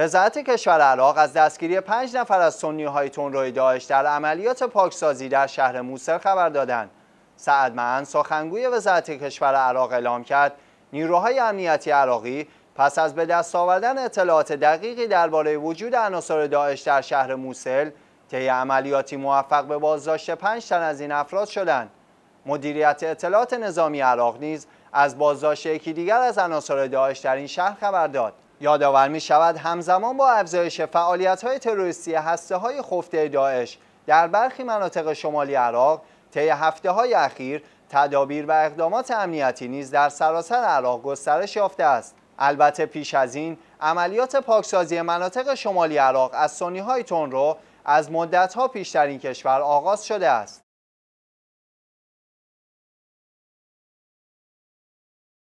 وزارت کشور عراق از دستگیری پنج نفر از سنی های روی داعش در عملیات پاکسازی در شهر موسل خبر دادند. سعد معن سخنگوی وزارت کشور عراق اعلام کرد نیروهای امنیتی عراقی پس از به دست آوردن اطلاعات دقیقی درباره وجود عناصر داعش در شهر موسل طی عملیاتی موفق به بازداشت پنج تن از این افراد شدند مدیریت اطلاعات نظامی عراق نیز از بازداشت یکی دیگر از عناصر داعش در این شهر خبر داد یادآور می شود همزمان با افزایش فعالیت های تروریستی هسته های خفته داعش در برخی مناطق شمالی عراق طی هفته های اخیر تدابیر و اقدامات امنیتی نیز در سراسر عراق گسترش یافته است البته پیش از این عملیات پاکسازی مناطق شمالی عراق از سنی های تون رو از مدت ها پیش این کشور آغاز شده است